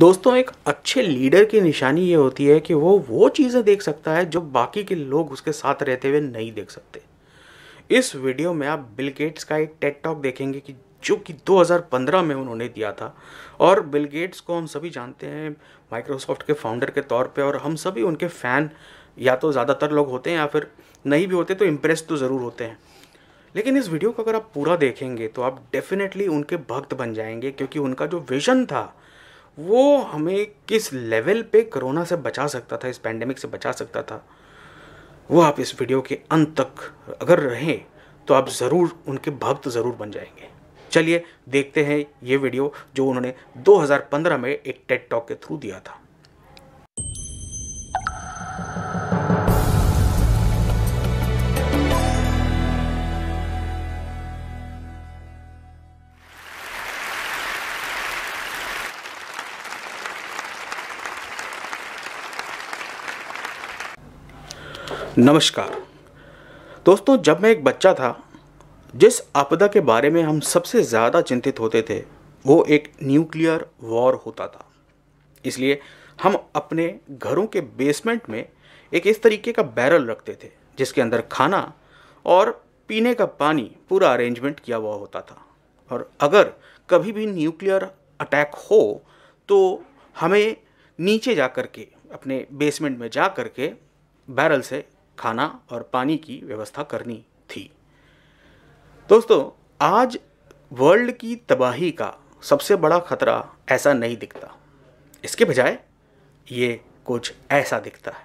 दोस्तों एक अच्छे लीडर की निशानी ये होती है कि वो वो चीज़ें देख सकता है जो बाकी के लोग उसके साथ रहते हुए नहीं देख सकते इस वीडियो में आप बिल गेट्स का एक टेट टॉक देखेंगे कि जो कि 2015 में उन्होंने दिया था और बिल गेट्स को हम सभी जानते हैं माइक्रोसॉफ्ट के फाउंडर के तौर पे और हम सभी उनके फ़ैन या तो ज़्यादातर लोग होते हैं या फिर नहीं भी होते तो इम्प्रेस तो ज़रूर होते हैं लेकिन इस वीडियो को अगर आप पूरा देखेंगे तो आप डेफिनेटली उनके भक्त बन जाएंगे क्योंकि उनका जो विज़न था वो हमें किस लेवल पे कोरोना से बचा सकता था इस पैंडेमिक से बचा सकता था वो आप इस वीडियो के अंत तक अगर रहें तो आप ज़रूर उनके भक्त ज़रूर बन जाएंगे चलिए देखते हैं ये वीडियो जो उन्होंने 2015 में एक टेट टॉक के थ्रू दिया था नमस्कार दोस्तों जब मैं एक बच्चा था जिस आपदा के बारे में हम सबसे ज़्यादा चिंतित होते थे वो एक न्यूक्लियर वॉर होता था इसलिए हम अपने घरों के बेसमेंट में एक इस तरीके का बैरल रखते थे जिसके अंदर खाना और पीने का पानी पूरा अरेंजमेंट किया हुआ होता था और अगर कभी भी न्यूक्लियर अटैक हो तो हमें नीचे जा कर के अपने बेसमेंट में जा कर के बैरल से खाना और पानी की व्यवस्था करनी थी दोस्तों आज वर्ल्ड की तबाही का सबसे बड़ा खतरा ऐसा नहीं दिखता इसके बजाय ये कुछ ऐसा दिखता है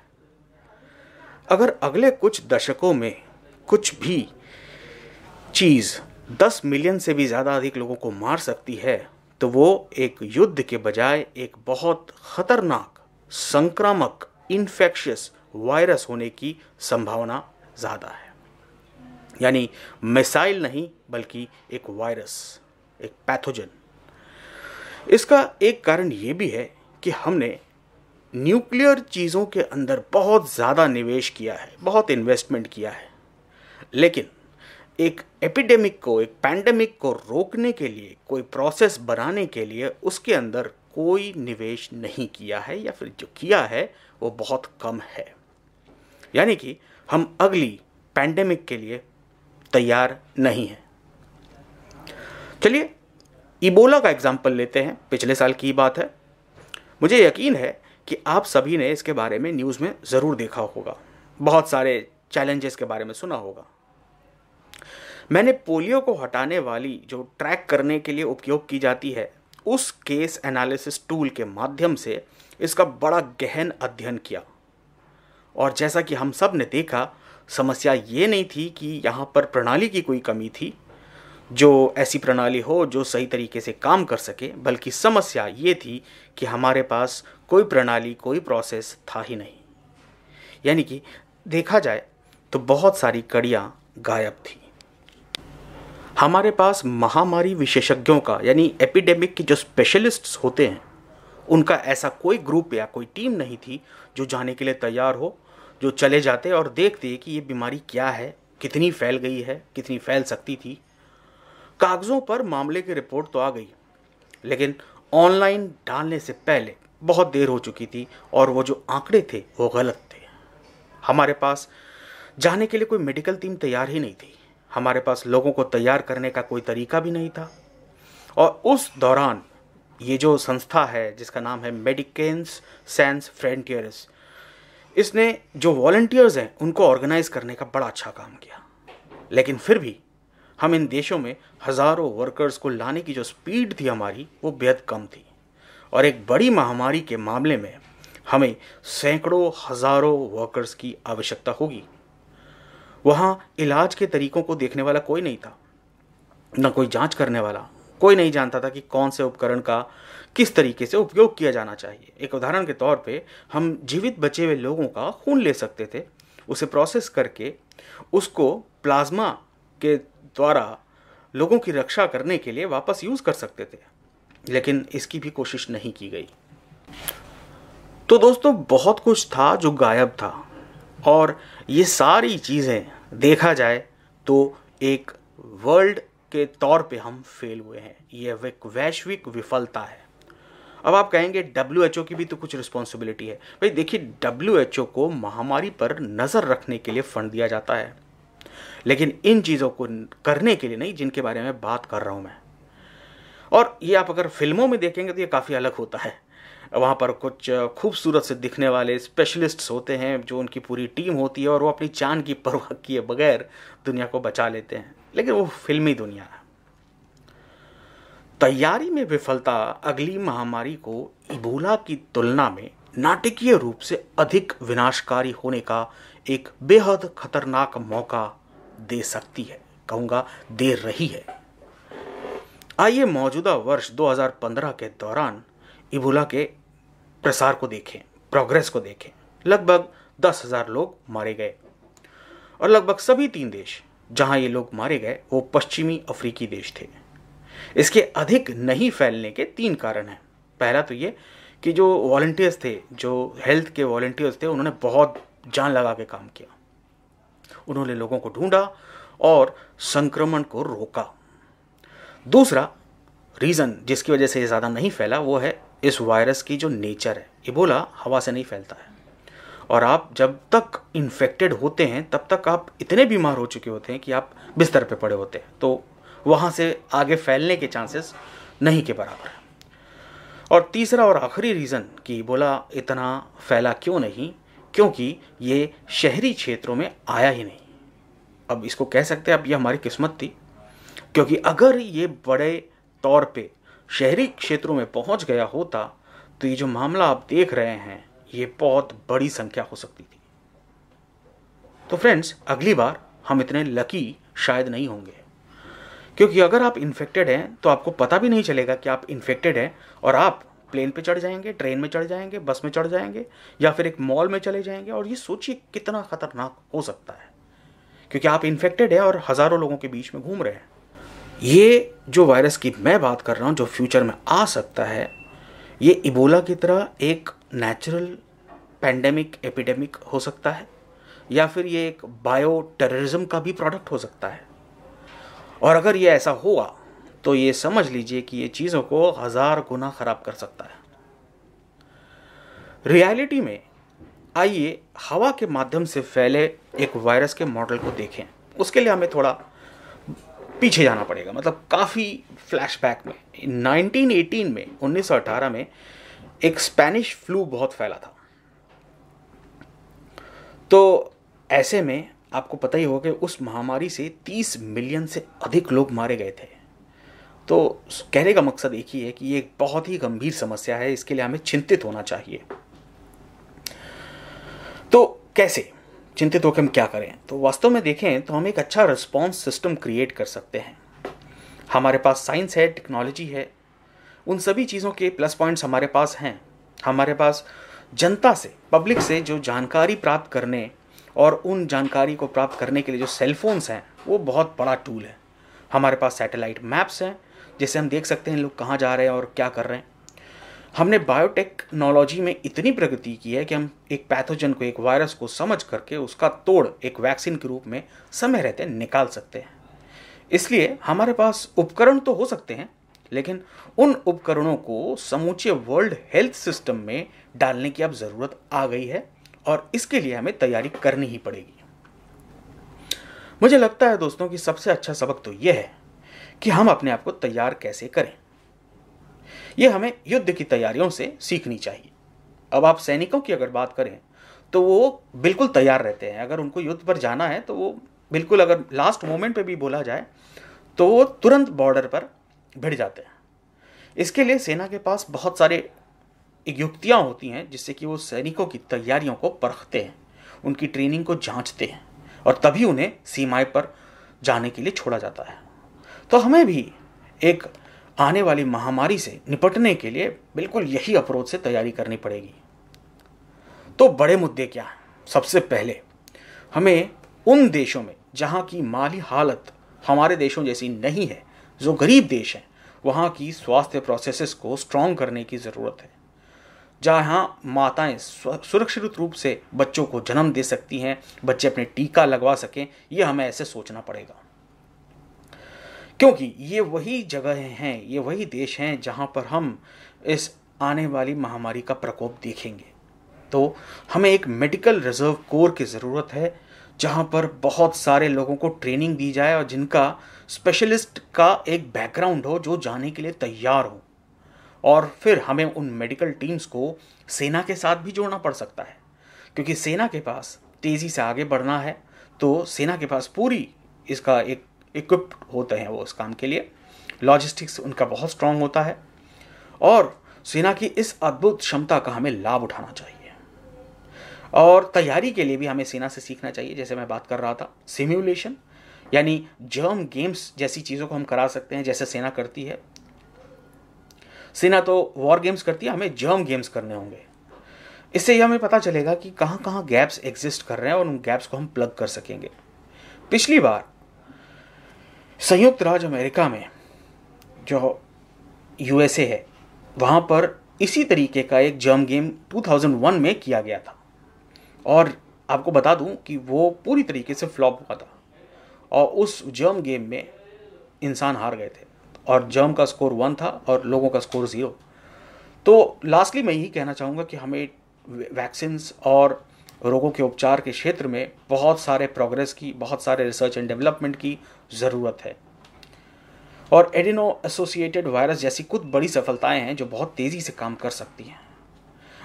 अगर अगले कुछ दशकों में कुछ भी चीज़ दस मिलियन से भी ज़्यादा अधिक लोगों को मार सकती है तो वो एक युद्ध के बजाय एक बहुत खतरनाक संक्रामक इन्फेक्शियस वायरस होने की संभावना ज़्यादा है यानी मिसाइल नहीं बल्कि एक वायरस एक पैथोजन इसका एक कारण ये भी है कि हमने न्यूक्लियर चीज़ों के अंदर बहुत ज़्यादा निवेश किया है बहुत इन्वेस्टमेंट किया है लेकिन एक एपिडेमिक को एक पैंडेमिक को रोकने के लिए कोई प्रोसेस बनाने के लिए उसके अंदर कोई निवेश नहीं किया है या फिर जो किया है वो बहुत कम है यानी कि हम अगली पैंडेमिक के लिए तैयार नहीं हैं चलिए इबोला का एग्जाम्पल लेते हैं पिछले साल की बात है मुझे यकीन है कि आप सभी ने इसके बारे में न्यूज़ में ज़रूर देखा होगा बहुत सारे चैलेंजेस के बारे में सुना होगा मैंने पोलियो को हटाने वाली जो ट्रैक करने के लिए उपयोग की जाती है उस केस एनालिसिस टूल के माध्यम से इसका बड़ा गहन अध्ययन किया और जैसा कि हम सब ने देखा समस्या ये नहीं थी कि यहाँ पर प्रणाली की कोई कमी थी जो ऐसी प्रणाली हो जो सही तरीके से काम कर सके बल्कि समस्या ये थी कि हमारे पास कोई प्रणाली कोई प्रोसेस था ही नहीं यानी कि देखा जाए तो बहुत सारी कड़ियाँ गायब थी हमारे पास महामारी विशेषज्ञों का यानी एपिडेमिक के जो स्पेशलिस्ट्स होते हैं उनका ऐसा कोई ग्रुप या कोई टीम नहीं थी जो जाने के लिए तैयार हो जो चले जाते और देखते कि ये बीमारी क्या है कितनी फैल गई है कितनी फैल सकती थी कागज़ों पर मामले की रिपोर्ट तो आ गई लेकिन ऑनलाइन डालने से पहले बहुत देर हो चुकी थी और वो जो आंकड़े थे वो गलत थे हमारे पास जाने के लिए कोई मेडिकल टीम तैयार ही नहीं थी हमारे पास लोगों को तैयार करने का कोई तरीका भी नहीं था और उस दौरान ये जो संस्था है जिसका नाम है मेडिकेंस सेंस फ्रंटियर्स इसने जो वॉल्टियर्स हैं उनको ऑर्गेनाइज करने का बड़ा अच्छा काम किया लेकिन फिर भी हम इन देशों में हज़ारों वर्कर्स को लाने की जो स्पीड थी हमारी वो बेहद कम थी और एक बड़ी महामारी के मामले में हमें सैकड़ों हज़ारों वर्कर्स की आवश्यकता होगी वहाँ इलाज के तरीकों को देखने वाला कोई नहीं था ना कोई जांच करने वाला कोई नहीं जानता था कि कौन से उपकरण का किस तरीके से उपयोग किया जाना चाहिए एक उदाहरण के तौर पे हम जीवित बचे हुए लोगों का खून ले सकते थे उसे प्रोसेस करके उसको प्लाज्मा के द्वारा लोगों की रक्षा करने के लिए वापस यूज़ कर सकते थे लेकिन इसकी भी कोशिश नहीं की गई तो दोस्तों बहुत कुछ था जो गायब था और ये सारी चीज़ें देखा जाए तो एक वर्ल्ड के तौर पे हम फेल हुए हैं यह एक वैश्विक विफलता है अब आप कहेंगे डब्ल्यू की भी तो कुछ रिस्पॉन्सिबिलिटी है भाई देखिए डब्ल्यू को महामारी पर नज़र रखने के लिए फंड दिया जाता है लेकिन इन चीज़ों को करने के लिए नहीं जिनके बारे में बात कर रहा हूँ मैं और ये आप अगर फिल्मों में देखेंगे तो ये काफ़ी अलग होता है वहाँ पर कुछ खूबसूरत से दिखने वाले स्पेशलिस्ट्स होते हैं जो उनकी पूरी टीम होती है और वो अपनी जान की परवाह किए बगैर दुनिया को बचा लेते हैं लेकिन वो फिल्मी दुनिया है तैयारी में विफलता अगली महामारी को इबोला की तुलना में नाटकीय रूप से अधिक विनाशकारी होने का एक बेहद खतरनाक मौका दे सकती है कहूंगा दे रही है आइए मौजूदा वर्ष 2015 के दौरान इबोला के प्रसार को देखें प्रोग्रेस को देखें लगभग दस हजार लोग मारे गए और लगभग सभी तीन देश जहां ये लोग मारे गए वो पश्चिमी अफ्रीकी देश थे इसके अधिक नहीं फैलने के तीन कारण हैं पहला तो ये कि जो वॉल्टियर्स थे जो हेल्थ के वॉल्टियर्स थे उन्होंने बहुत जान लगा के काम किया उन्होंने लोगों को ढूंढा और संक्रमण को रोका दूसरा रीज़न जिसकी वजह से ये ज़्यादा नहीं फैला वो है इस वायरस की जो नेचर है इबोला हवा से नहीं फैलता है और आप जब तक इन्फेक्टेड होते हैं तब तक आप इतने बीमार हो चुके होते हैं कि आप बिस्तर पे पड़े होते हैं तो वहाँ से आगे फैलने के चांसेस नहीं के बराबर है और तीसरा और आखिरी रीज़न कि बोला इतना फैला क्यों नहीं क्योंकि ये शहरी क्षेत्रों में आया ही नहीं अब इसको कह सकते हैं अब ये हमारी किस्मत थी क्योंकि अगर ये बड़े तौर पे शहरी क्षेत्रों में पहुंच गया होता तो ये जो मामला आप देख रहे हैं ये बहुत बड़ी संख्या हो सकती थी तो फ्रेंड्स अगली बार हम इतने लकी शायद नहीं होंगे क्योंकि अगर आप इन्फेक्टेड हैं तो आपको पता भी नहीं चलेगा कि आप इन्फेक्टेड हैं और आप प्लेन पे चढ़ जाएंगे ट्रेन में चढ़ जाएंगे बस में चढ़ जाएंगे या फिर एक मॉल में चले जाएंगे और ये सोचिए कितना खतरनाक हो सकता है क्योंकि आप इन्फेक्टेड हैं और हज़ारों लोगों के बीच में घूम रहे हैं ये जो वायरस की मैं बात कर रहा हूँ जो फ्यूचर में आ सकता है ये इबोला की तरह एक नेचुरल पैंडेमिक एपिडेमिक हो सकता है या फिर ये एक बायो टेररिज्म का भी प्रोडक्ट हो सकता है और अगर ये ऐसा हुआ तो ये समझ लीजिए कि ये चीज़ों को हज़ार गुना ख़राब कर सकता है रियलिटी में आइए हवा के माध्यम से फैले एक वायरस के मॉडल को देखें उसके लिए हमें थोड़ा पीछे जाना पड़ेगा मतलब काफ़ी फ्लैशबैक में 1918 में 1918 में एक स्पैनिश फ्लू बहुत फैला था तो ऐसे में आपको पता ही होगा कि उस महामारी से 30 मिलियन से अधिक लोग मारे गए थे तो कहने का मकसद एक ही है कि ये एक बहुत ही गंभीर समस्या है इसके लिए हमें चिंतित होना चाहिए तो कैसे चिंतित होकर हम क्या करें तो वास्तव में देखें तो हम एक अच्छा रिस्पॉन्स सिस्टम क्रिएट कर सकते हैं हमारे पास साइंस है टेक्नोलॉजी है उन सभी चीज़ों के प्लस पॉइंट्स हमारे पास हैं हमारे पास जनता से पब्लिक से जो जानकारी प्राप्त करने और उन जानकारी को प्राप्त करने के लिए जो सेलफोन्स हैं वो बहुत बड़ा टूल है हमारे पास सैटेलाइट मैप्स हैं जिससे हम देख सकते हैं लोग कहाँ जा रहे हैं और क्या कर रहे हैं हमने बायोटेक्नोलॉजी में इतनी प्रगति की है कि हम एक पैथोजन को एक वायरस को समझ करके उसका तोड़ एक वैक्सीन के रूप में समय रहते निकाल सकते हैं इसलिए हमारे पास उपकरण तो हो सकते हैं लेकिन उन उपकरणों को समूचे वर्ल्ड हेल्थ सिस्टम में डालने की अब ज़रूरत आ गई है और इसके लिए हमें तैयारी करनी ही पड़ेगी मुझे लगता है दोस्तों कि सबसे अच्छा सबक तो यह है कि हम अपने आप को तैयार कैसे करें ये हमें युद्ध की तैयारियों से सीखनी चाहिए अब आप सैनिकों की अगर बात करें तो वो बिल्कुल तैयार रहते हैं अगर उनको युद्ध पर जाना है तो वो बिल्कुल अगर लास्ट मोमेंट पे भी बोला जाए तो वो तुरंत बॉर्डर पर भिड़ जाते हैं इसके लिए सेना के पास बहुत सारे युक्तियाँ होती हैं जिससे कि वो सैनिकों की तैयारियों को परखते हैं उनकी ट्रेनिंग को जांचते हैं और तभी उन्हें सीमाएं पर जाने के लिए छोड़ा जाता है तो हमें भी एक आने वाली महामारी से निपटने के लिए बिल्कुल यही अप्रोच से तैयारी करनी पड़ेगी तो बड़े मुद्दे क्या हैं सबसे पहले हमें उन देशों में जहाँ की माली हालत हमारे देशों जैसी नहीं है जो गरीब देश हैं वहाँ की स्वास्थ्य प्रोसेसेस को स्ट्रॉन्ग करने की ज़रूरत है जहाँ माताएं सुरक्षित रूप से बच्चों को जन्म दे सकती हैं बच्चे अपने टीका लगवा सकें यह हमें ऐसे सोचना पड़ेगा क्योंकि ये वही जगह हैं ये वही देश हैं जहाँ पर हम इस आने वाली महामारी का प्रकोप देखेंगे तो हमें एक मेडिकल रिजर्व कोर की ज़रूरत है जहाँ पर बहुत सारे लोगों को ट्रेनिंग दी जाए और जिनका स्पेशलिस्ट का एक बैकग्राउंड हो जो जाने के लिए तैयार हो और फिर हमें उन मेडिकल टीम्स को सेना के साथ भी जोड़ना पड़ सकता है क्योंकि सेना के पास तेज़ी से आगे बढ़ना है तो सेना के पास पूरी इसका एक इक्विप्ड होते हैं वो उस काम के लिए लॉजिस्टिक्स उनका बहुत स्ट्रांग होता है और सेना की इस अद्भुत क्षमता का हमें लाभ उठाना चाहिए और तैयारी के लिए भी हमें सेना से सीखना चाहिए जैसे मैं बात कर रहा था सिम्यूलेशन यानी जर्म गेम्स जैसी चीज़ों को हम करा सकते हैं जैसे सेना करती है सेना तो वॉर गेम्स करती है हमें जर्म गेम्स करने होंगे इससे यह हमें पता चलेगा कि कहाँ कहाँ गैप्स एग्जिस्ट कर रहे हैं और उन गैप्स को हम प्लग कर सकेंगे पिछली बार संयुक्त राज्य अमेरिका में जो यूएसए है वहाँ पर इसी तरीके का एक जर्म गेम 2001 में किया गया था और आपको बता दूं कि वो पूरी तरीके से फ्लॉप हुआ था और उस जर्म गेम में इंसान हार गए थे और जर्म का स्कोर वन था और लोगों का स्कोर ज़ीरो तो लास्टली मैं यही कहना चाहूँगा कि हमें वैक्सीन और रोगों के उपचार के क्षेत्र में बहुत सारे प्रोग्रेस की बहुत सारे रिसर्च एंड डेवलपमेंट की ज़रूरत है और एडिनो एसोसिएटेड वायरस जैसी कुछ बड़ी सफलताएं हैं जो बहुत तेज़ी से काम कर सकती हैं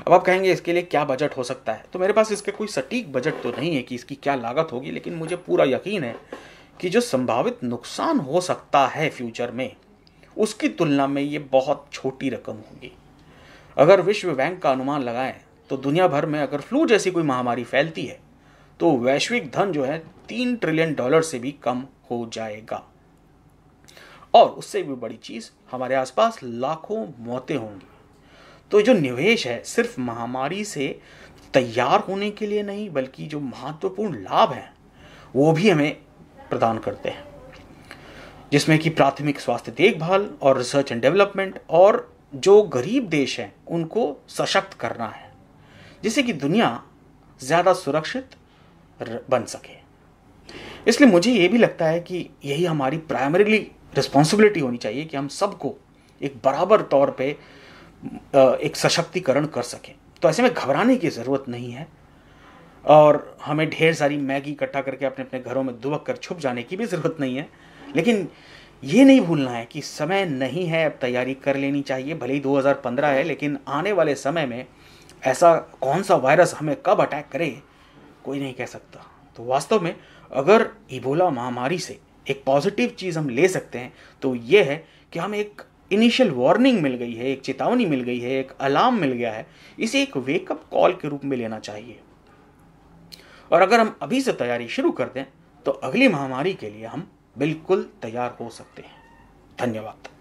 अब आप कहेंगे इसके लिए क्या बजट हो सकता है तो मेरे पास इसके कोई सटीक बजट तो नहीं है कि इसकी क्या लागत होगी लेकिन मुझे पूरा यकीन है कि जो संभावित नुकसान हो सकता है फ्यूचर में उसकी तुलना में ये बहुत छोटी रकम होगी अगर विश्व बैंक का अनुमान लगाएं तो दुनिया भर में अगर फ्लू जैसी कोई महामारी फैलती है तो वैश्विक धन जो है तीन ट्रिलियन डॉलर से भी कम हो जाएगा और उससे भी बड़ी चीज़ हमारे आसपास लाखों मौतें होंगी तो जो निवेश है सिर्फ महामारी से तैयार होने के लिए नहीं बल्कि जो महत्वपूर्ण लाभ है वो भी हमें प्रदान करते हैं जिसमें कि प्राथमिक स्वास्थ्य देखभाल और रिसर्च एंड डेवलपमेंट और जो गरीब देश हैं उनको सशक्त करना है जिससे कि दुनिया ज़्यादा सुरक्षित बन सके इसलिए मुझे ये भी लगता है कि यही हमारी प्राइमरीली रिस्पॉन्सिबिलिटी होनी चाहिए कि हम सबको एक बराबर तौर पे एक सशक्तिकरण कर सकें तो ऐसे में घबराने की ज़रूरत नहीं है और हमें ढेर सारी मैगी इकट्ठा करके अपने अपने घरों में दुबक कर छुप जाने की भी ज़रूरत नहीं है लेकिन ये नहीं भूलना है कि समय नहीं है अब तैयारी कर लेनी चाहिए भले ही 2015 है लेकिन आने वाले समय में ऐसा कौन सा वायरस हमें कब अटैक करे कोई नहीं कह सकता तो वास्तव में अगर इबोला महामारी से एक पॉजिटिव चीज़ हम ले सकते हैं तो ये है कि हमें एक इनिशियल वार्निंग मिल गई है एक चेतावनी मिल गई है एक अलार्म मिल गया है इसे एक वेकअप कॉल के रूप में लेना चाहिए और अगर हम अभी से तैयारी शुरू कर दें तो अगली महामारी के लिए हम बिल्कुल तैयार हो सकते हैं धन्यवाद